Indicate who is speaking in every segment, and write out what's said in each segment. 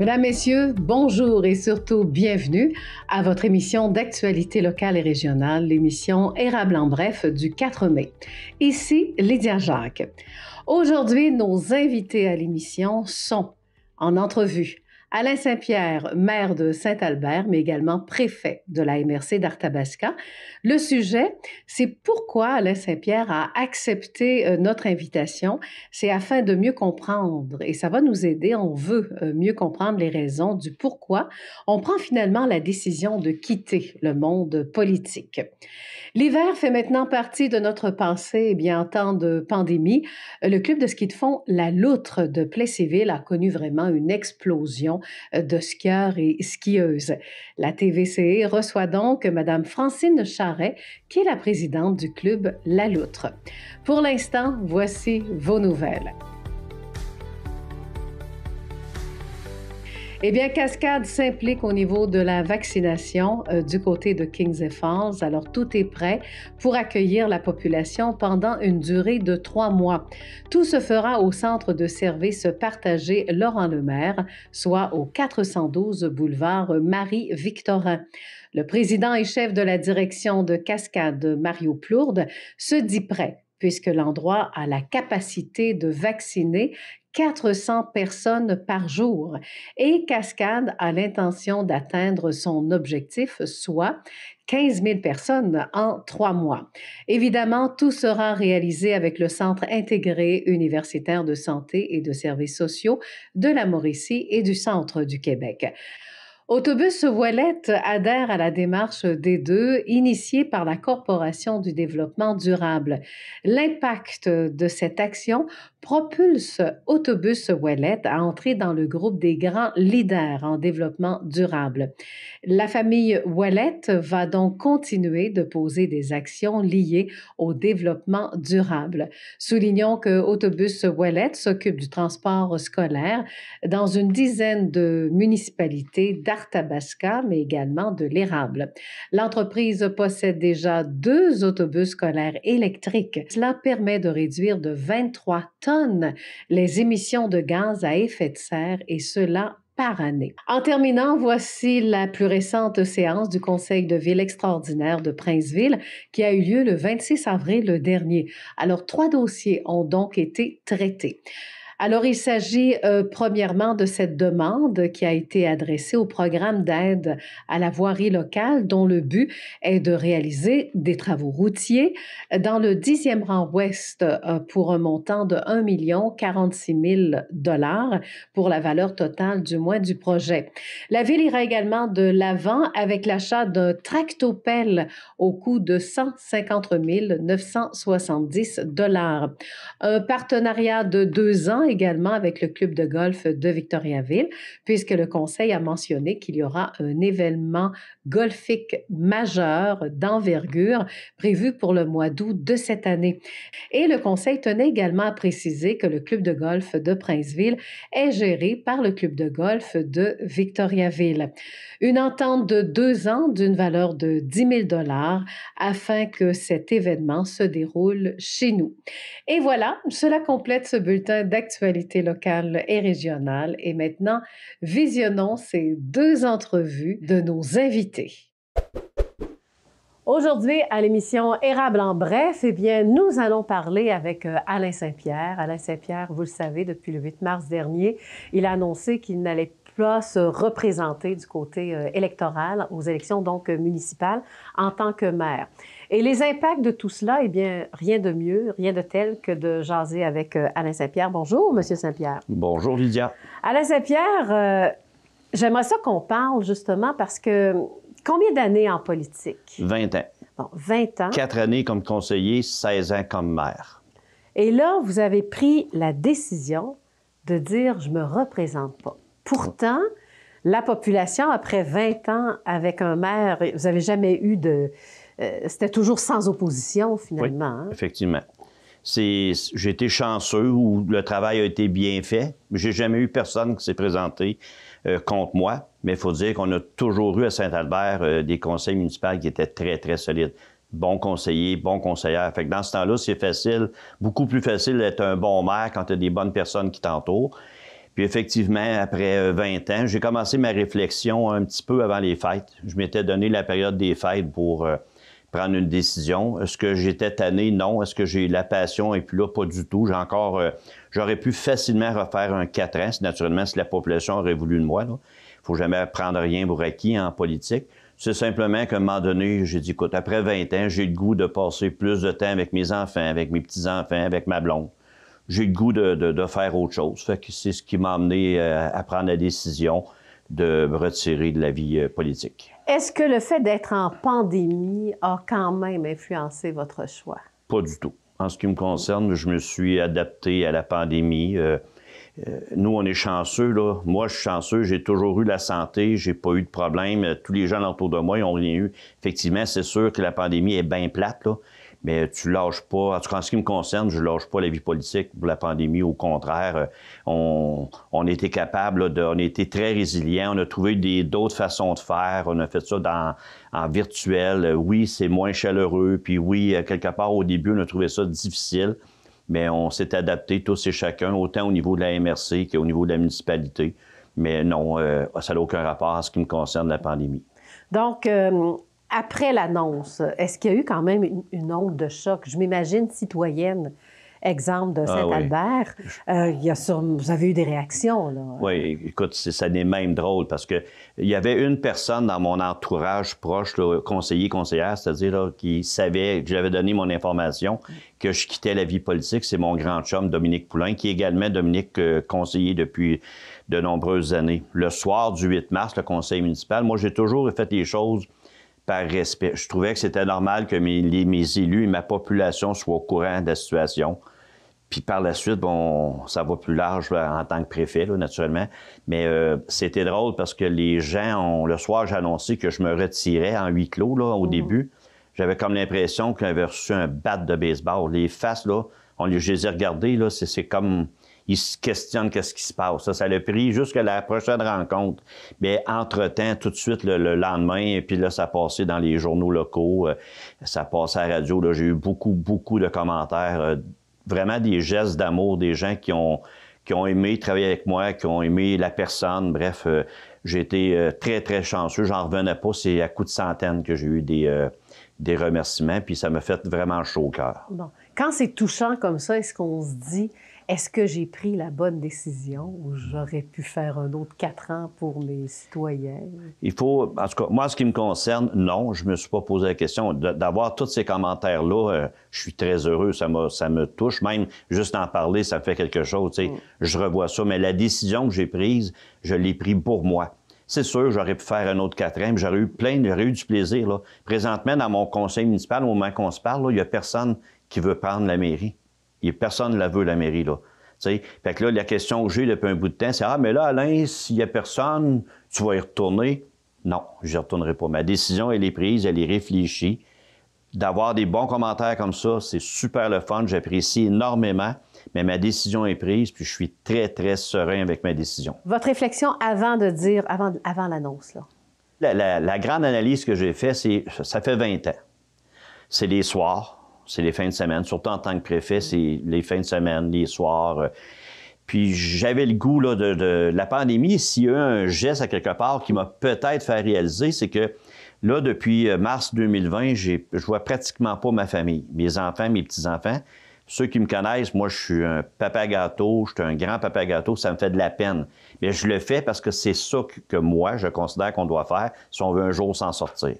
Speaker 1: Mesdames, Messieurs, bonjour et surtout bienvenue à votre émission d'actualité locale et régionale, l'émission Érable en bref du 4 mai. Ici Lydia Jacques. Aujourd'hui, nos invités à l'émission sont en entrevue Alain Saint-Pierre, maire de Saint-Albert, mais également préfet de la MRC d'Arthabasca. Le sujet, c'est pourquoi Alain Saint-Pierre a accepté euh, notre invitation. C'est afin de mieux comprendre, et ça va nous aider, on veut euh, mieux comprendre les raisons du pourquoi on prend finalement la décision de quitter le monde politique. L'hiver fait maintenant partie de notre pensée, et eh bien en temps de pandémie. Euh, le club de ski de fond La Loutre de Plessisville a connu vraiment une explosion de skieurs et skieuses. La TVCE reçoit donc Madame Francine Charret, qui est la présidente du club La Loutre. Pour l'instant, voici vos nouvelles. Eh bien, Cascade s'implique au niveau de la vaccination euh, du côté de Kings and Falls. Alors, tout est prêt pour accueillir la population pendant une durée de trois mois. Tout se fera au centre de Services partagé Laurent-Lemaire, soit au 412 boulevard Marie-Victorin. Le président et chef de la direction de Cascade, Mario Plourde, se dit prêt puisque l'endroit a la capacité de vacciner 400 personnes par jour et Cascade a l'intention d'atteindre son objectif, soit 15 000 personnes en trois mois. Évidemment, tout sera réalisé avec le Centre intégré universitaire de santé et de services sociaux de la Mauricie et du Centre du Québec. Autobus Ouellette adhère à la démarche des deux initiée par la Corporation du développement durable. L'impact de cette action propulse Autobus Ouellette à entrer dans le groupe des grands leaders en développement durable. La famille Ouellette va donc continuer de poser des actions liées au développement durable. Soulignons que Autobus Ouellette s'occupe du transport scolaire dans une dizaine de municipalités Tabasca, mais également de l'érable. L'entreprise possède déjà deux autobus scolaires électriques. Cela permet de réduire de 23 tonnes les émissions de gaz à effet de serre et cela par année. En terminant, voici la plus récente séance du Conseil de ville extraordinaire de Princeville qui a eu lieu le 26 avril dernier. Alors, trois dossiers ont donc été traités. Alors, il s'agit euh, premièrement de cette demande qui a été adressée au programme d'aide à la voirie locale, dont le but est de réaliser des travaux routiers dans le dixième rang ouest euh, pour un montant de 1 000 dollars pour la valeur totale du mois du projet. La ville ira également de l'avant avec l'achat d'un tractopelle au coût de 150 970 dollars. Un partenariat de deux ans également avec le club de golf de Victoriaville, puisque le conseil a mentionné qu'il y aura un événement golfique majeur d'envergure prévu pour le mois d'août de cette année. Et le Conseil tenait également à préciser que le club de golf de Princeville est géré par le club de golf de Victoriaville. Une entente de deux ans d'une valeur de 10 000 afin que cet événement se déroule chez nous. Et voilà, cela complète ce bulletin d'actualité locale et régionale. Et maintenant, visionnons ces deux entrevues de nos invités Aujourd'hui, à l'émission Érable en bref, eh bien, nous allons parler avec euh, Alain Saint-Pierre. Alain Saint-Pierre, vous le savez, depuis le 8 mars dernier, il a annoncé qu'il n'allait pas se représenter du côté euh, électoral aux élections donc euh, municipales en tant que maire. Et les impacts de tout cela, eh bien, rien de mieux, rien de tel que de jaser avec Alain Saint-Pierre. Bonjour, Monsieur Saint-Pierre.
Speaker 2: Bonjour, Lydia.
Speaker 1: Alain Saint-Pierre, j'aimerais ça qu'on parle justement parce que Combien d'années en politique?
Speaker 2: 20 ans. Bon,
Speaker 1: 20 ans. 4
Speaker 2: années comme conseiller, 16 ans comme maire.
Speaker 1: Et là, vous avez pris la décision de dire je me représente pas. Pourtant, la population, après 20 ans avec un maire, vous n'avez jamais eu de... Euh, c'était toujours sans opposition, finalement. Hein?
Speaker 2: Effectivement. C'est, j'ai été chanceux ou le travail a été bien fait. J'ai jamais eu personne qui s'est présenté euh, contre moi mais il faut dire qu'on a toujours eu à Saint-Albert euh, des conseils municipaux qui étaient très, très solides. Bon conseiller, bon conseillère. Fait que dans ce temps-là, c'est facile, beaucoup plus facile d'être un bon maire quand tu as des bonnes personnes qui t'entourent. Puis effectivement, après 20 euh, ans, j'ai commencé ma réflexion un petit peu avant les fêtes. Je m'étais donné la période des fêtes pour euh, prendre une décision. Est-ce que j'étais tanné? Non. Est-ce que j'ai la passion? Et puis là, pas du tout. J'ai encore... j'aurais pu facilement refaire un 4 ans, naturellement, si la population aurait voulu de moi. Là faut jamais prendre rien pour acquis en politique. C'est simplement qu'à un moment donné, j'ai dit, écoute, après 20 ans, j'ai le goût de passer plus de temps avec mes enfants, avec mes petits-enfants, avec ma blonde. J'ai le goût de, faire autre chose. Fait que c'est ce qui m'a amené euh, à prendre la décision de me retirer de la vie euh, politique.
Speaker 1: Est-ce que le fait d'être en pandémie a quand même influencé votre choix?
Speaker 2: Pas du tout. En ce qui me concerne, je me suis adapté à la pandémie. Euh, euh, nous, on est chanceux. Là. Moi, je suis chanceux. J'ai toujours eu la santé. J'ai pas eu de problème. Euh, tous les gens autour de moi, ils n'ont rien eu. Effectivement, c'est sûr que la pandémie est bien plate, là, mais tu lâches pas. En tout cas, en ce qui me concerne, je lâche pas la vie politique pour la pandémie. Au contraire, euh, on, on était capable, de, on était très résilients. On a trouvé d'autres façons de faire. On a fait ça en virtuel. Oui, c'est moins chaleureux. Puis oui, quelque part, au début, on a trouvé ça difficile mais on s'est adapté tous et chacun, autant au niveau de la MRC qu'au niveau de la municipalité. Mais non, euh, ça n'a aucun rapport à ce qui me concerne la pandémie.
Speaker 1: Donc, euh, après l'annonce, est-ce qu'il y a eu quand même une onde de choc, je m'imagine, citoyenne? exemple de ah Saint-Albert, oui. Euh, vous avez eu des réactions.
Speaker 2: Oui, écoute, ça n'est même drôle parce que il y avait une personne dans mon entourage proche, conseiller, conseillère, c'est-à-dire qui savait, que j'avais donné mon information, que je quittais la vie politique. C'est mon grand chum, Dominique Poulain, qui est également Dominique euh, conseiller depuis de nombreuses années. Le soir du 8 mars, le conseil municipal, moi, j'ai toujours fait les choses par respect. Je trouvais que c'était normal que mes, mes élus et ma population soient au courant de la situation. Puis par la suite, bon, ça va plus large en tant que préfet, naturellement. Mais euh, c'était drôle parce que les gens, ont, le soir, j'ai annoncé que je me retirais en huis clos là, au mm. début. J'avais comme l'impression qu'on avait reçu un bat de baseball. Les faces, là, on, je les ai regardées, là, c'est comme ils se questionnent qu'est-ce qui se passe. Ça, ça l'a pris jusqu'à la prochaine rencontre. Mais entre-temps, tout de suite, le, lendemain lendemain, puis là, ça passait dans les journaux locaux, euh, ça passait à la radio. J'ai eu beaucoup, beaucoup de commentaires euh, vraiment des gestes d'amour, des gens qui ont, qui ont aimé travailler avec moi, qui ont aimé la personne. Bref, euh, j'ai été euh, très, très chanceux. J'en revenais pas. C'est à coups de centaines que j'ai eu des, euh, des remerciements, puis ça m'a fait vraiment chaud au cœur.
Speaker 1: Bon. Quand c'est touchant comme ça, est-ce qu'on se dit, est-ce que j'ai pris la bonne décision ou j'aurais pu faire un autre quatre ans pour les citoyens?
Speaker 2: Il faut, en tout cas, moi, ce qui me concerne, non, je ne me suis pas posé la question. D'avoir tous ces commentaires-là, euh, je suis très heureux, ça, ça me touche. Même juste en parler, ça fait quelque chose, tu mm. je revois ça. Mais la décision que j'ai prise, je l'ai prise pour moi. C'est sûr, j'aurais pu faire un autre quatre ans, j'aurais eu plein, j'aurais eu du plaisir. Là. Présentement, dans mon conseil municipal, au moment qu'on se parle, il n'y a personne qui veut prendre la mairie. Et personne ne la veut, la mairie, là. là, la question que j'ai depuis un bout de temps, c'est Ah, mais là, Alain, s'il n'y a personne, tu vas y retourner. Non, je ne retournerai pas. Ma décision, elle est prise, elle est réfléchie. D'avoir des bons commentaires comme ça, c'est super le fun, j'apprécie énormément, mais ma décision est prise, puis je suis très, très serein avec ma décision.
Speaker 1: Votre réflexion avant de dire, avant, l'annonce, là?
Speaker 2: La, la grande analyse que j'ai faite, c'est ça fait 20 ans. C'est les soirs, c'est les fins de semaine, surtout en tant que préfet, mm. c'est les fins de semaine, les soirs. Euh. Puis j'avais le goût de, la pandémie. S'il y a eu un geste à quelque part qui m'a peut-être fait réaliser, c'est que là, depuis euh, mars 2020, je je vois pratiquement pas ma famille, mes enfants, mes petits-enfants. Ceux qui me connaissent, moi, je suis un papa gâteau, je suis un grand papa gâteau, ça me fait de la peine. Mais je le fais parce que c'est ça que, que moi, je considère qu'on doit faire si on veut un jour s'en sortir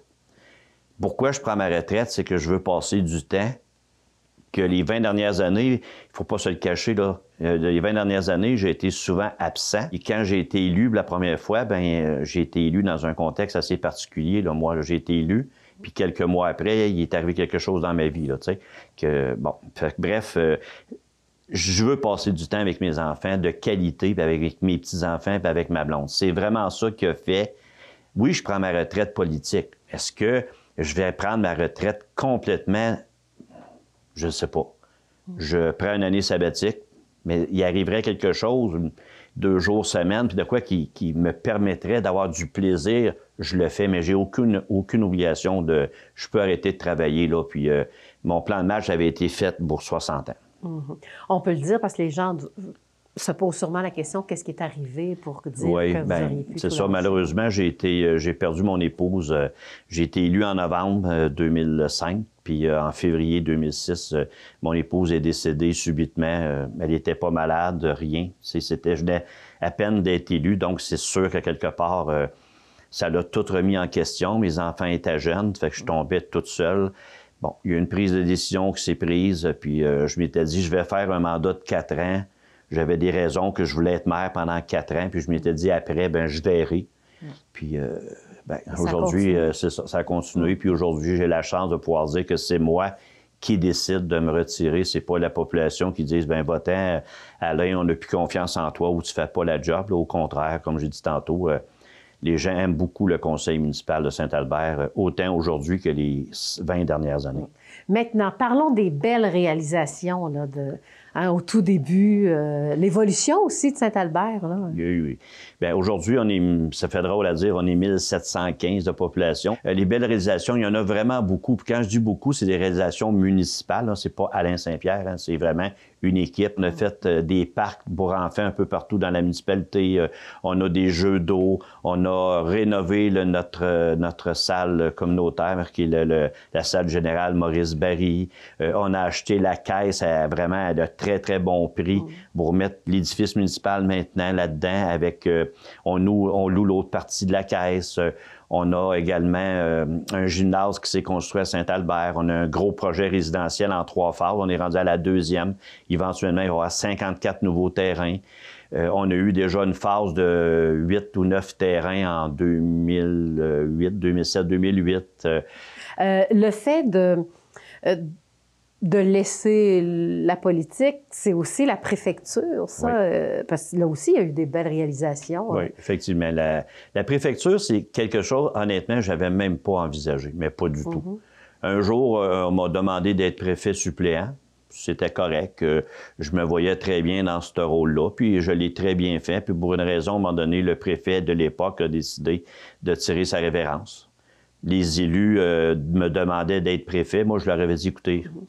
Speaker 2: pourquoi je prends ma retraite, c'est que je veux passer du temps que les 20 dernières années, il faut pas se le cacher, là, euh, les 20 dernières années, j'ai été souvent absent. Et quand j'ai été élu la première fois, ben euh, j'ai été élu dans un contexte assez particulier. Là. Moi, j'ai été élu, puis quelques mois après, il est arrivé quelque chose dans ma vie. que, bon, bref, euh, je veux passer du temps avec mes enfants de qualité, avec mes petits-enfants, avec ma blonde. C'est vraiment ça qui a fait, oui, je prends ma retraite politique. Est-ce que je vais prendre ma retraite complètement, je ne sais pas. Je prends une année sabbatique, mais il arriverait quelque chose, deux jours, semaine, puis de quoi qui, me permettrait d'avoir du plaisir, je le fais, mais j'ai aucune, aucune obligation de. Je peux arrêter de travailler, là. Puis euh, mon plan de match avait été fait pour 60 ans.
Speaker 1: Mm-hmm. On peut le dire parce que les gens ça pose sûrement la question qu'est-ce qui est arrivé pour dire que vous bien, plus? Oui, C'est ça.
Speaker 2: Malheureusement, j'ai été, euh, j'ai perdu mon épouse. Euh, j'ai été élu en novembre 2005. Euh, puis en février 2006, mon épouse est décédée subitement. elle n'était pas malade, rien. C'était, je à peine d'être élu, donc c'est sûr que quelque part, ça l'a tout remis en question. Mes enfants étaient jeunes, fait que je tombais toute seule. Bon, il y a une prise de décision qui s'est prise, puis je m'étais dit, je vais faire un mandat de quatre ans j'avais des raisons que je voulais être maire pendant quatre ans, puis je m'étais dit après, ben je verrai. Mm. Puis euh, ben, aujourd'hui, euh, ça, ça, a continué. Mm. Puis aujourd'hui, j'ai la chance de pouvoir dire que c'est moi qui décide de me retirer. C'est pas la population qui dit ben ten euh, Alain, on n'a plus confiance en toi ou tu fais pas la job. au contraire, comme j'ai dit tantôt, les gens aiment beaucoup le conseil municipal de Saint-Albert, autant aujourd'hui que les 20 dernières années. Mm.
Speaker 1: Maintenant, parlons des belles réalisations là, de, Hein, au tout début, euh, l'évolution aussi de Saint-Albert.
Speaker 2: Oui, oui. Ben, aujourd'hui, on est, ça fait drôle à dire, on est 1715 de population. Euh, les belles réalisations, il y en a vraiment beaucoup. quand je dis beaucoup, c'est des réalisations municipales. c'est pas Alain Saint-Pierre, hein. c'est vraiment une équipe. On a mm. fait euh, des parcs pour faire un peu partout dans la municipalité. Euh, on a des jeux d'eau. On a rénové notre, euh, notre salle communautaire, qui est la salle générale Maurice Barry. on a acheté la caisse à vraiment à de très, très bon prix mm. pour mettre l'édifice municipal maintenant là-dedans avec... on, on loue l'autre partie de la caisse. On a également euh, un gymnase qui s'est construit à Saint-Albert. On a un gros projet résidentiel en trois phases. On est rendu à la deuxième. Éventuellement, il y aura 54 nouveaux terrains. Euh, on a eu déjà une phase de 8 ou 9 terrains en 2008, 2007, 2008.
Speaker 1: le fait de euh, de laisser la politique, c'est aussi la préfecture, ça. Euh, parce que là aussi, il y a eu des belles réalisations. Hein. Oui,
Speaker 2: effectivement. La, préfecture, c'est quelque chose, honnêtement, je n'avais même pas envisagé, mais pas du tout. Mhm. Un jour, euh, on m'a demandé d'être préfet suppléant. C'était correct. Euh, je me voyais très bien dans ce rôle-là. Puis je l'ai très bien fait. Puis pour une raison, à un moment donné, le préfet de l'époque a décidé de tirer sa révérence. Les élus me demandaient d'être préfet. Moi, je leur avais dit, écoutez, mhm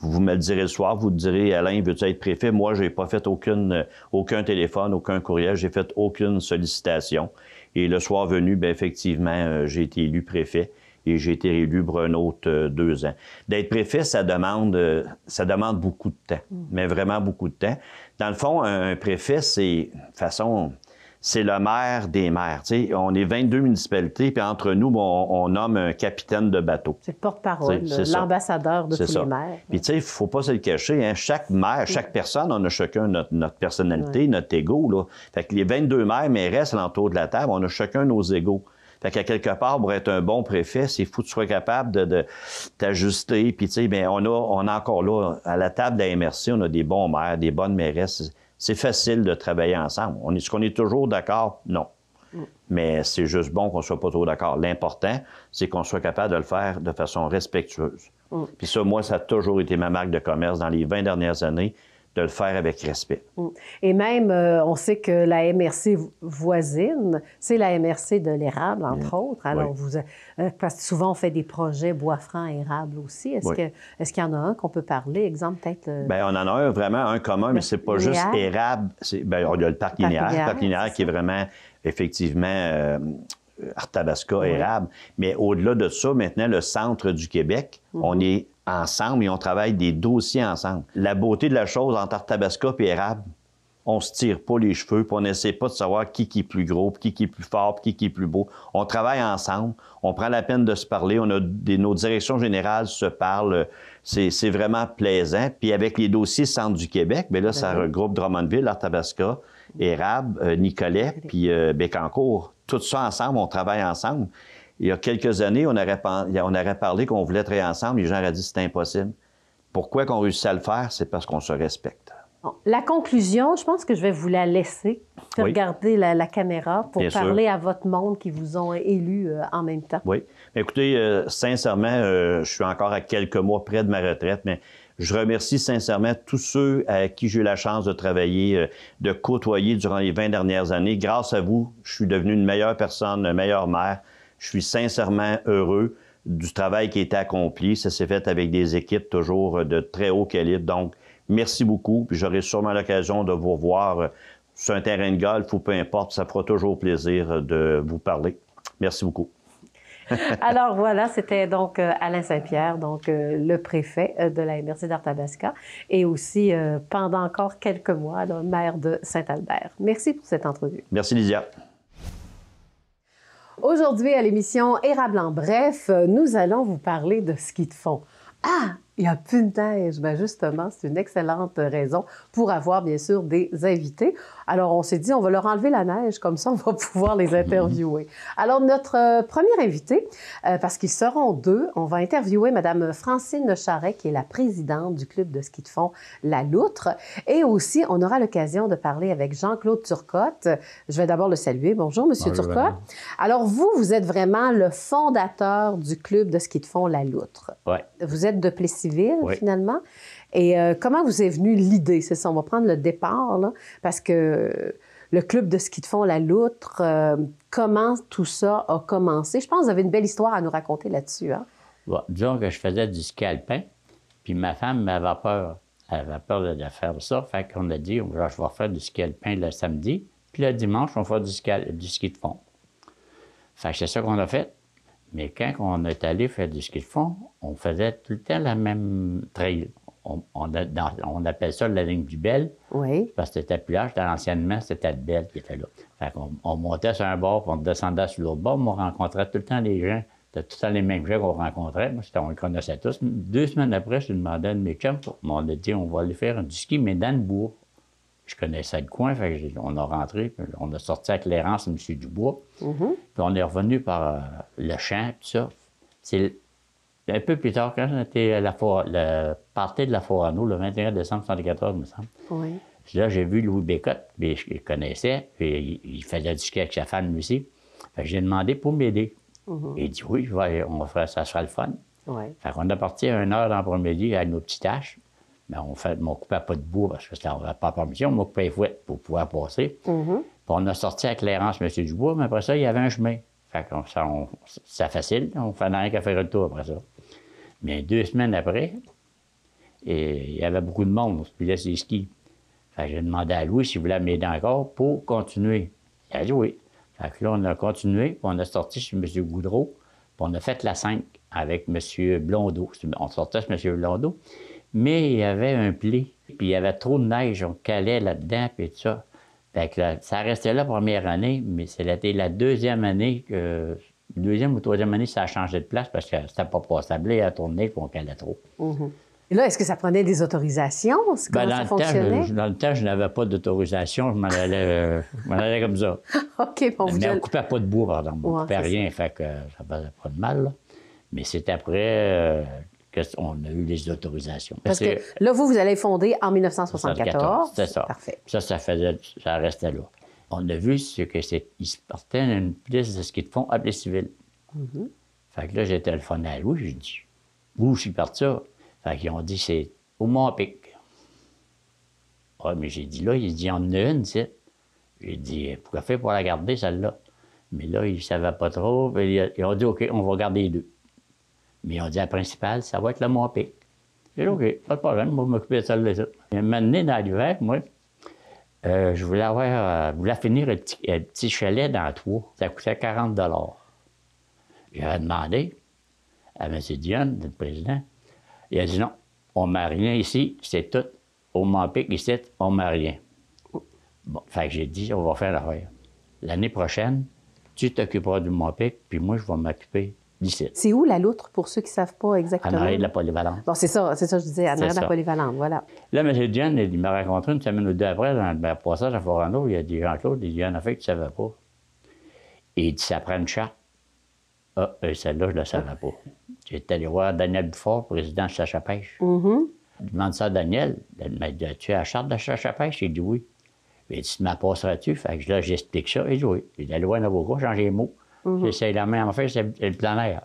Speaker 2: vous me le direz le soir, vous direz Alain, veux-tu être préfet? Moi, j'ai pas fait aucune, euh, aucun téléphone, aucun courriel, j'ai fait aucune sollicitation. Et le soir venu, bien, effectivement, euh, j'ai été élu préfet et j'ai été réélu pour un autre euh, deux ans. D'être préfet, ça demande, ça demande beaucoup de temps, mm. mais vraiment beaucoup de temps. Dans le fond, un préfet, c'est façon c'est le maire des maires. Tu sais, on est 22 municipalités, puis entre nous, on, on nomme un capitaine de bateau. C'est le
Speaker 1: porte-parole, l'ambassadeur de tous les maires.
Speaker 2: Puis tu sais, il ne faut pas se le cacher, hein, chaque maire, chaque personne, on a chacun notre, personnalité, notre ego. Là. Fait que les 22 maires, mais restent l'entour de la table, on a chacun nos égaux. Fait qu'à quelque part, pour être un bon préfet, c'est faut que tu sois capable de, t'ajuster. Puis, tu sais, ben, on a, on a encore là, à la table de on a des bons maires, des bonnes mairesses c'est facile de travailler ensemble. On est-ce qu'on est toujours d'accord? Non. Mm. Mais c'est juste bon qu'on soit pas trop d'accord. L'important, c'est qu'on soit capable de le faire de façon respectueuse. Mm. Puis ça, moi, ça a toujours été ma marque de commerce dans les 20 dernières années de le faire avec respect.
Speaker 1: Mm. Et même, euh, on sait que la MRC voisine, c'est la MRC de l'érable, mm. entre autres. Alors, vous, euh, parce que souvent, on fait des projets bois franc érable aussi. Est-ce que est-ce qu'il y en a un qu'on peut parler? Exemple, peut-être... Euh, ben,
Speaker 2: on en a un, vraiment, un commun, mais c'est pas juste érable. Bien, on a le parc linéaire, parc linéaire qui est vraiment, effectivement... Artabasca, érable. Mais au-delà de ça, maintenant, le centre du Québec, mm-hmm. on est ensemble et on travaille des dossiers ensemble. La beauté de la chose entre Arthabasca et Érable, on se tire pas les cheveux, puis on n'essaie pas de savoir qui, qui est plus gros, qui, qui est plus fort, qui, qui est plus beau. On travaille ensemble, on prend la peine de se parler, on a nos directions générales se parlent, euh, c'est vraiment plaisant. Puis avec les dossiers Centre du Québec, bien là, ça ben regroupe Drummondville, Arthabasca, Érable, euh, Nicolet, puis euh, Tout ça ensemble, on travaille ensemble. Il y a quelques années, on aurait, parlé qu'on voulait travailler ensemble, les gens auraient dit c'était impossible. Pourquoi qu'on réussit à le faire? C'est parce qu'on se respecte.
Speaker 1: la conclusion, je pense que je vais vous la laisser, regarder la, caméra pour parler à votre monde qui vous ont élu euh, en même temps.
Speaker 2: Oui. Écoutez, euh, sincèrement, euh, je suis encore à quelques mois près de ma retraite, mais je remercie sincèrement tous ceux à qui j'ai eu la chance de travailler, de côtoyer durant les 20 dernières années. Grâce à vous, je suis devenu une meilleure personne, une meilleure mère. Je suis sincèrement heureux du travail qui a été accompli. Ça s'est fait avec des équipes toujours de très haut calibre. Donc, merci beaucoup. Puis j'aurai sûrement l'occasion de vous revoir sur un terrain de golf ou peu importe. Ça fera toujours plaisir de vous parler. Merci beaucoup.
Speaker 1: Alors voilà, c'était donc euh, Alain Saint-Pierre, donc euh, le préfet euh, de la MRC d'Arthabasca et aussi pendant encore quelques mois le maire de Saint-Albert. Merci pour cette entrevue. Merci Lydia. Aujourd'hui, à l'émission Érable en bref, euh, nous allons vous parler de ski de fond. Ah, il n'y a plus de neige. Ben justement, c'est une excellente raison pour avoir, bien sûr, des invités. Alors, on s'est dit, on va leur enlever la neige, comme ça, on va pouvoir les interviewer. Alors, notre euh, premier invité, euh, parce qu'ils seront deux, on va interviewer Madame Francine Charret, qui est la présidente du club de ski de fond La Loutre. Et aussi, on aura l'occasion de parler avec Jean-Claude Turcotte. Je vais d'abord le saluer. Bonjour, Monsieur Turcotte. Alors, vous, vous êtes vraiment le fondateur du club de ski de fond La Loutre. Ouais. Vous êtes de Plessisville, finalement. finalement. Et euh, comment vous est venue l'idée? C'est ça, on va prendre le départ, là, parce que euh, le club de ski de fond, la loutre, euh, comment tout ça a commencé? Je pense que vous avez une belle histoire à nous raconter là-dessus. Hein?
Speaker 3: disons que je faisais du ski alpin, puis ma femme m'avait peur. Elle avait peur de, faire ça, fait qu'on a dit, je vais faire du ski alpin le samedi, puis le dimanche, on va faire du ski, du ski de fond. Fait que c'est ça qu'on a fait. Mais quand on est allé faire du ski de fond, on faisait tout le temps la même trail on, appelle ça la ligne du Bel. Oui. Parce que c'était plus large. Anciennement, c'était le Bel qui était là. Fait qu'on on montait sur un bord, puis on descendait sur l'autre bord, on rencontrait tout le temps les gens. C'était tout le temps les mêmes gens qu'on rencontrait. on les connaissait tous. Deux semaines après, je demandais de mes chums, on a dit, on va aller faire du ski, mais dans le bois. Je connaissais le coin, fait on a rentré, puis on a sorti avec c'est M. Dubois. Mm-hmm. Puis on est revenu par euh, le champ, puis ça un peu plus tard, quand j'étais à la le de la Forano, le 21 décembre 1974, il me semble. Oui. Là, j'ai vu Louis Bécotte, puis je le connaissais, puis il faisait du ski avec sa femme aussi. j'ai demandé pour m'aider. Il mhm. Il dit oui, ça sera le fun. On Fait qu'on est parti à une heure premier midi à nos petites tâches. Mais on ne m'a coupait pas de bois parce que c'était pas permission, on m'a coupé les fouettes pour pouvoir passer. Mhm. on a sorti à l'errance M. Dubois, mais après ça, il y avait un chemin. Fait que ça, facile, on fait rien qu'à faire le tour après ça. Mais deux semaines après, il y avait beaucoup de monde, puis là, c'est ski. j'ai demandé à Louis s'il voulait m'aider encore pour continuer. Il a dit oui. Fait là, on a continué, on a sorti chez M. Goudreau, puis on a fait la 5 avec M. Blondeau. On sortait chez M. Blondeau, mais il y avait un pli, puis il y avait trop de neige, on calait là-dedans, puis tout ça. Fait là, ça restait la première année, mais c'était la deuxième année que deuxième ou troisième année, ça a changé de place parce que c'était pas possible à tourner et qu'on
Speaker 1: calait trop. Et là, est-ce que ça prenait des autorisations? Ben, comment ça fonctionnait?
Speaker 3: dans le temps, je n'avais pas d'autorisation. Je m'en allais, euh, comme ça.
Speaker 1: OK, bon, Mais on ne coupait
Speaker 3: pas de bois, pardon. On ne coupait rien, ça. fait que ça faisait pas de mal. Mais c'est après euh, qu'on a eu les autorisations. Parce que
Speaker 1: là, vous, vous allez fonder en 1974. c'est
Speaker 3: ça. Parfait. Ça, ça, faisait, ça restait là on a vu ce que c'est. Ils se une piste de ski de font à Plessisville. Mm mm-hmm. Fait que là, j'ai téléphoné à Louis, j'ai dit, où je suis parti ça? Fait qu'ils ont dit, c'est au Mont-Pic. Ah, mais j'ai dit là, il dit, en a une, sais. J'ai dit, pourquoi faire pour la garder, celle-là? Mais là, il ne savaient pas trop. Ils ont dit, OK, on va garder les deux. Mais ils ont dit, la principale, ça va être le Mont-Pic. J'ai dit, OK, pas de problème, on vais m'occuper de celle-là. Ils m'ont mené dans l'hiver, moi, euh, je voulais avoir, euh, voulais finir un petit, chalet dans le Ça coûtait 40 J'avais demandé à M. Dionne, le président. Il a dit non, on ne rien ici, c'est tout. Au Mampic, ici, on ne rien. Bon, fait que j'ai dit, on va faire l'affaire. L'année prochaine, tu t'occuperas du Mampic, puis moi, je vais m'occuper c'est
Speaker 1: où la loutre pour ceux qui ne savent pas exactement? À de la
Speaker 3: polyvalente. Bon, c'est
Speaker 1: ça, c'est ça, je disais, à de la polyvalente, voilà.
Speaker 3: Là, M. Diane, il m'a rencontré une semaine ou deux après, dans le passage à Forano, il a dit jean dit, il y en a fait qui ne savais pas. Et il dit Ça prend une charte. Ah, celle-là, je ne la savais pas. J'étais allé voir Daniel Bufford, président de à Pêche. Mm -hmm. Je demande ça à Daniel. Il m'a dit As-tu la charte de à Pêche Il dit oui. Il dit Tu mapporteras tu Fait que là, j'explique ça. Il dit oui. Il dit Allez voir avocat, changer les mots. Mhm. C'est la même c'est le plein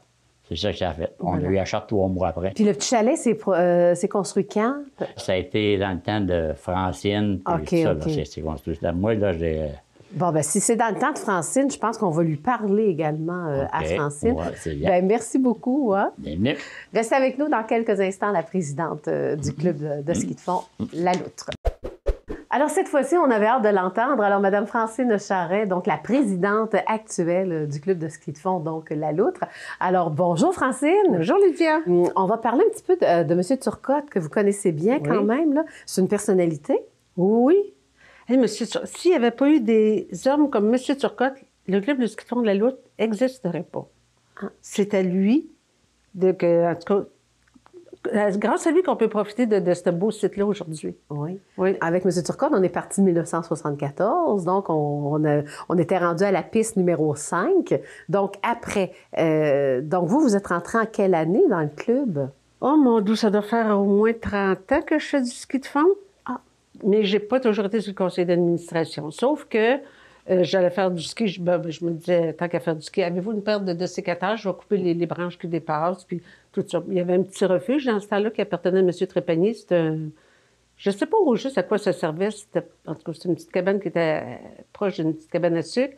Speaker 3: C'est ça que ça a fait. On lui achète trois mois après. Puis le
Speaker 1: petit chalet, euh, c'est, construit quand?
Speaker 3: Ça a été dans le temps de Francine. ça, c'est, construit. moi, là, j'ai... Euh,
Speaker 1: bon, ben si c'est dans le temps de Francine, je pense qu'on va lui parler également euh, à Francine. Ben, merci beaucoup. Hein. Bienvenue. Reste avec nous dans quelques instants la présidente du mm-hmm. club de, de ski de fond, mm-hmm. La Loutre. Alors cette fois-ci, on avait hâte de l'entendre. Alors Madame Francine Charret, donc la présidente actuelle du club de ski de fond, donc la Loutre. Alors bonjour Francine. Bonjour Lydia. Hum, on va parler un petit peu de, M. Euh, Monsieur Turcotte que vous connaissez bien quand même. C'est une personnalité. Oui.
Speaker 4: et eh, Monsieur, s'il n'y avait pas eu des hommes comme Monsieur Turcotte, le club de ski de fond de la Loutre n'existerait pas. Ah. C'est à lui de que,
Speaker 1: grâce à lui qu'on peut profiter de, ce beau site-là aujourd'hui. Oui. Avec M. Turcotte, on est parti en 1974, donc on, était rendu à la piste numéro 5. Donc après, euh, donc vous, vous êtes rentré en quelle année dans le club?
Speaker 4: Oh mon dieu, ça doit faire au moins 30 ans que je fais du ski de fond. Ah. Mais j'ai pas toujours été sur le conseil d'administration. Sauf que euh, j'allais faire du ski. Ben, ben, je, me disais, tant qu'à faire du ski, avez-vous une paire de, de Je vais couper les, branches qui dépassent. Puis tout ça. Il y avait un petit refuge dans ce temps-là qui appartenait à M. Trépanier. Je ne sais pas au juste à quoi ça servait. C'était, en tout cas, c'était une petite cabane qui était euh, proche d'une petite cabane à sucre.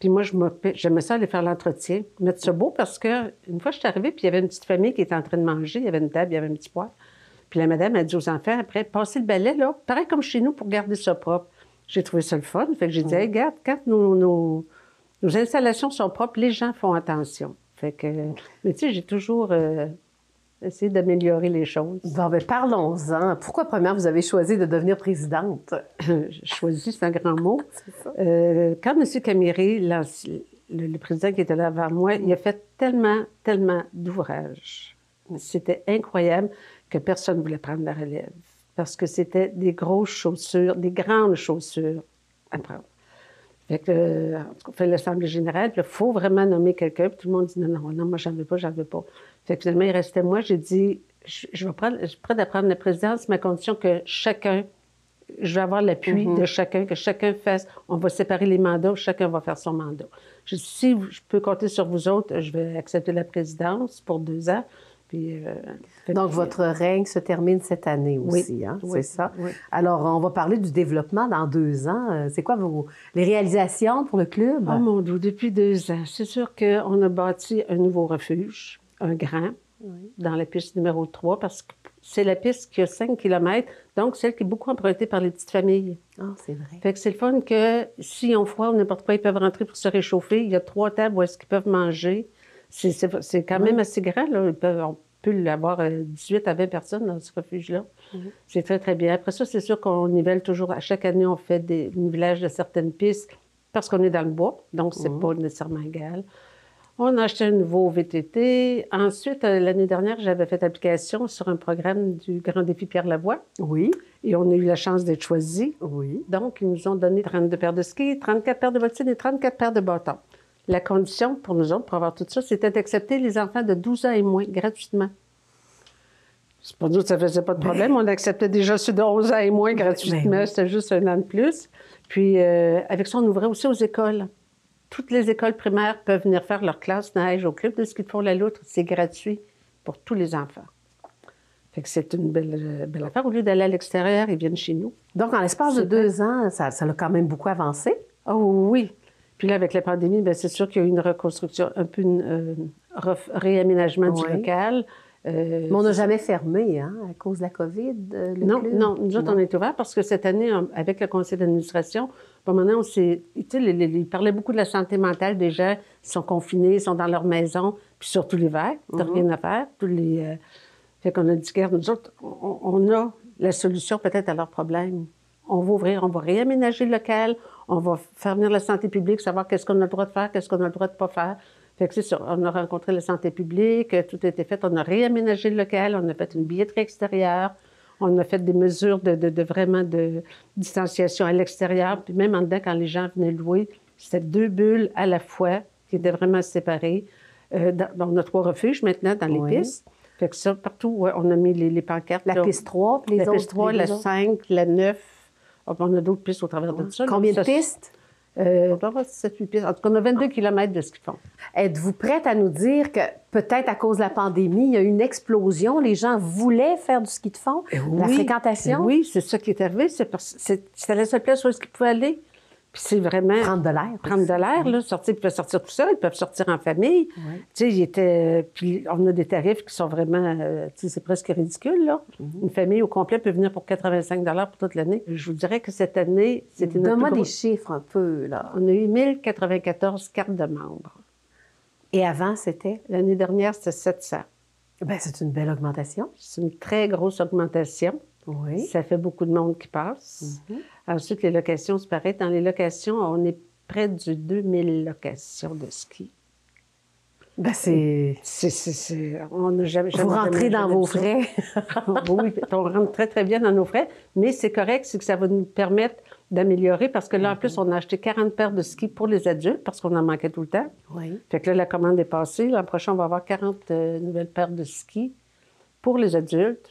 Speaker 4: Puis moi, je j'aimais ça aller faire l'entretien, mettre ça beau parce que une fois que je suis arrivée, puis il y avait une petite famille qui était en train de manger, il y avait une table, il y avait un petit poêle. Puis la madame a dit aux enfants, après, passez le balai, là, pareil comme chez nous, pour garder ça propre. J'ai trouvé ça le fun. Fait que j'ai dit, regarde, quand nos, installations sont propres, les gens font attention. Fait que, mais tu sais, j'ai toujours euh, essayé d'améliorer les choses. Bon, ben, parlons-en. Pourquoi, première, vous avez choisi de devenir présidente? choisi, c'est un grand mot. Euh, quand M. Caméry, le, le, président qui était là avant moi, il a fait tellement, tellement d'ouvrages. C'était incroyable que personne ne voulait prendre la relève parce que c'était des grosses chaussures, des grandes chaussures à prendre. Fait on euh, fait l'assemblée générale, il faut vraiment nommer quelqu'un. Puis tout le monde dit non, non, non, moi, j'en veux pas, j'en veux pas. Fait que finalement, il restait moi. J'ai dit, je, vais prendre, je suis prête à prendre la présidence, mais à condition que chacun, je vais avoir l'appui mm-hmm. de chacun, que chacun fasse. On va séparer les mandats, chacun va faire son mandat. Je dit, si je peux compter sur vous autres, je vais accepter la présidence pour deux ans. Euh,
Speaker 1: donc, votre règne se termine cette année aussi, hein, c'est ça? Alors, on va parler du développement dans deux ans. Euh, c'est quoi vos, les réalisations pour le club? Oh mon Dieu, depuis
Speaker 4: deux ans, c'est sûr qu'on a bâti un nouveau refuge, un grand, dans la piste numéro 3, parce que c'est la piste qui a 5 km, donc celle qui est beaucoup empruntée par les petites familles. Ah, c'est vrai. Fait que c'est le fun que s'ils si ont froid ou n'importe quoi, ils peuvent rentrer pour se réchauffer. Il y a trois tables où est-ce qu'ils peuvent manger. C'est quand même assez grand. on peut avoir 18 euh, à 20 personnes dans ce refuge-là. Mhm. C'est très, très bien. Après ça, c'est sûr qu'on nivelle toujours. À chaque année, on fait des nivellages de certaines pistes parce qu'on est dans le bois, donc c'est n'est mhm. pas nécessairement égal. On a acheté un nouveau VTT. Ensuite, euh, l'année dernière, j'avais fait application sur un programme du Grand Défi Pierre Lavoie. Oui. Et on a eu la chance d'être choisis. Oui. Donc, ils nous ont donné 32 paires de skis, 34 paires de bottines et 34 paires de bâtons la condition pour nous autres, pour avoir tout ça, c'était d'accepter les enfants de 12 ans et moins, gratuitement. C'est pas nous que ça faisait pas de ben. problème. On acceptait déjà ceux de 11 ans et moins ben gratuitement. C'était juste un an de plus. Puis, euh, avec ça, on ouvrait aussi aux écoles. Toutes les écoles primaires peuvent venir faire leur classe neige au club de ce qu'ils font la loutre. C'est gratuit pour tous les enfants. Fait que c'est une euh, belle, affaire. Au lieu d'aller à l'extérieur, ils viennent chez nous. Donc, en l'espace de deux ans, ça, ça a quand même beaucoup avancé. Oh oui, puis là, avec la pandémie, ben, c'est sûr qu'il y a eu une reconstruction, un peu un euh, réaménagement du local. Euh, Mais on n'a jamais
Speaker 1: fermé, hein, à cause de la COVID, euh, non, Non, nous autres, on est
Speaker 4: ouvert parce que cette année, avec le conseil d'administration, à on s'est... Tu sais, ils, parlaient beaucoup de la santé mentale des gens. Ils sont confinés, ils sont dans leur maison, puis surtout l'hiver, verts, mm rien à faire. Tous les... fait qu'on a dit, nous autres, on, on a la solution peut-être à leurs problèmes. On va ouvrir, on va réaménager le local, on va faire venir la santé publique, savoir qu'est-ce qu'on a le droit de faire, qu'est-ce qu'on a le droit de pas faire. Fait que on a rencontré la santé publique, euh, tout a été fait, on a réaménagé le local, on a fait une billetterie extérieure, on a fait des mesures de, vraiment de distanciation à l'extérieur, puis même en dedans, quand les gens venaient louer, c'était deux bulles à la fois qui étaient vraiment séparées. Euh, dans, on a trois refuges maintenant dans les pistes. Fait que ça, partout, on a mis les, pancartes. La piste 3, les la autres. La piste 3, la 5, la 9, on a d'autres pistes au travers de hein? tout ça. Combien de pistes? Euh, on pistes. En tout cas, on a 22 km
Speaker 1: de ski de fond. Êtes-vous prête à nous dire que peut-être à cause de la pandémie, il y a eu une explosion, les gens voulaient faire du ski de fond, eh la fréquentation? Eh oui, c'est ça qui est arrivé. C'était
Speaker 4: la seule place où ils pouvaient aller c'est vraiment... Prendre de l'air. Prendre de l'air, là, sortir. Ils peuvent sortir tout seuls, ils peuvent sortir en famille. Tu sais, ils étaient... Puis on a des tarifs qui sont vraiment... Euh, tu sais, c'est presque ridicule, là. Mhm. Une famille au complet peut venir pour 85 pour toute l'année. Je vous dirais que cette année, c'était notre Donne-moi des chiffres un peu, là. On a eu 1094 cartes de membres. Et avant, c'était? L'année dernière, c'était 700. Bien, c'est une belle augmentation. C'est une très grosse augmentation. Ça fait beaucoup de monde qui passe. Mm-hmm. Ensuite, les locations, c'est pareil. Dans les locations, on est près de 2000 locations de ski. Ben, c'est... On n'a jamais, Vous rentrez dans vos frais. oui, on rentre très, très bien dans nos frais, mais c'est correct, c'est que ça va nous permettre d'améliorer parce que là, en mm-hmm. plus, on a acheté 40 paires de skis pour les adultes parce qu'on en manquait tout le temps. Oui. Fait que là, la commande est passée. L'an prochain, on va avoir 40 euh, nouvelles paires de skis pour les adultes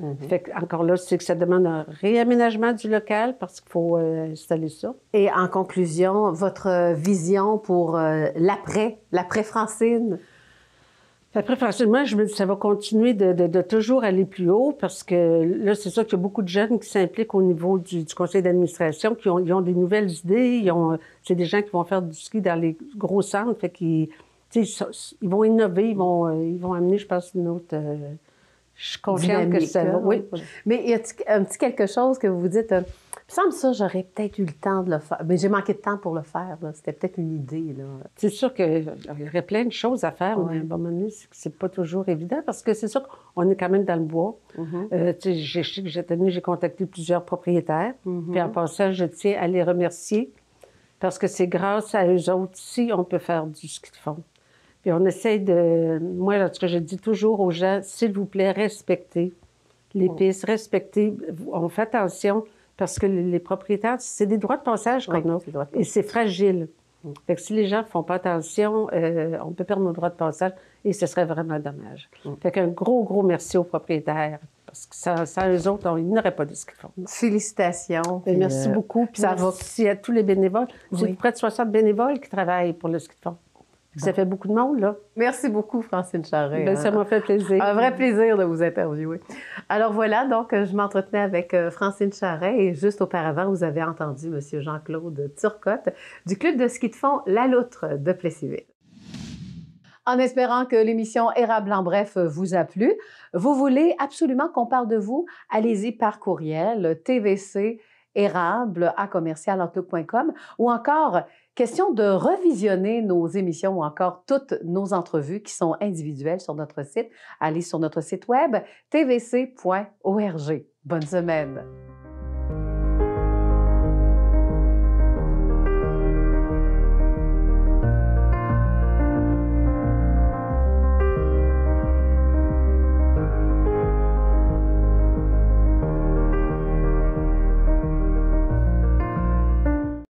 Speaker 4: Mm-hmm. Fait encore là, c'est que ça demande un réaménagement du local parce qu'il faut euh, installer ça. Et en conclusion, votre euh, vision pour l'après euh, l'après, l'après-Francine? Après, moi je me ça va continuer de, de, toujours aller plus haut parce que là, c'est sûr qu'il y a beaucoup de jeunes qui s'impliquent au niveau du, conseil d'administration, qui ont, ils ont des nouvelles idées. Ils ont, c'est des gens qui vont faire du ski dans les gros centres, fait qu'ils, ils vont innover, ils vont, ils vont amener, je pense, une autre je suis que ça va. Oui.
Speaker 1: Mais y a un petit quelque chose que vous vous dites, euh, me semble ça, j'aurais peut-être eu le temps de le faire. Mais j'ai manqué de temps pour le faire. C'était peut-être une idée. C'est
Speaker 4: sûr qu'il euh, y aurait plein de choses à faire, ouais. mais à un moment donné, c'est pas toujours évident parce que c'est sûr qu'on est quand même dans le bois. Mm-hmm. Euh, j'ai j'ai contacté plusieurs propriétaires. Mm-hmm. Puis en passant, je tiens à les remercier parce que c'est grâce à eux autres qu'on on peut faire du ski de fond. Puis on essaye de. Moi, ce que je dis toujours aux gens, s'il vous plaît, respectez les mm. pistes, respectez. On fait attention parce que les propriétaires, c'est des droits de passage qu'on a. Et c'est fragile. Mm. Fait que si les gens ne font pas attention, euh, on peut perdre nos droits de passage et ce serait vraiment dommage. Donc, mm. Fait qu'un gros, gros merci aux propriétaires. Parce que sans, eux autres, ils n'auraient pas de ce qu'ils font. Félicitations. Et merci euh, beaucoup. Puis merci. ça va à tous les bénévoles. j'ai près de 60 bénévoles qui travaillent pour le ski
Speaker 1: ça fait beaucoup de monde, là. Merci beaucoup, Francine Charret. Ben, hein. ça m'a fait plaisir. Un vrai plaisir de vous interviewer. Alors voilà, donc je m'entretenais avec euh, Francine Charret et juste auparavant, vous avez entendu M. Jean-Claude Turcotte du club de ski de fond La Loutre de Plessisville. En espérant que l'émission Érable en bref vous a plu, vous voulez absolument qu'on parle de vous, allez-y par courriel tvc érable à commercial ou encore Question de revisionner nos émissions ou encore toutes nos entrevues qui sont individuelles sur notre site. Allez sur notre site web tvc.org. Bonne semaine.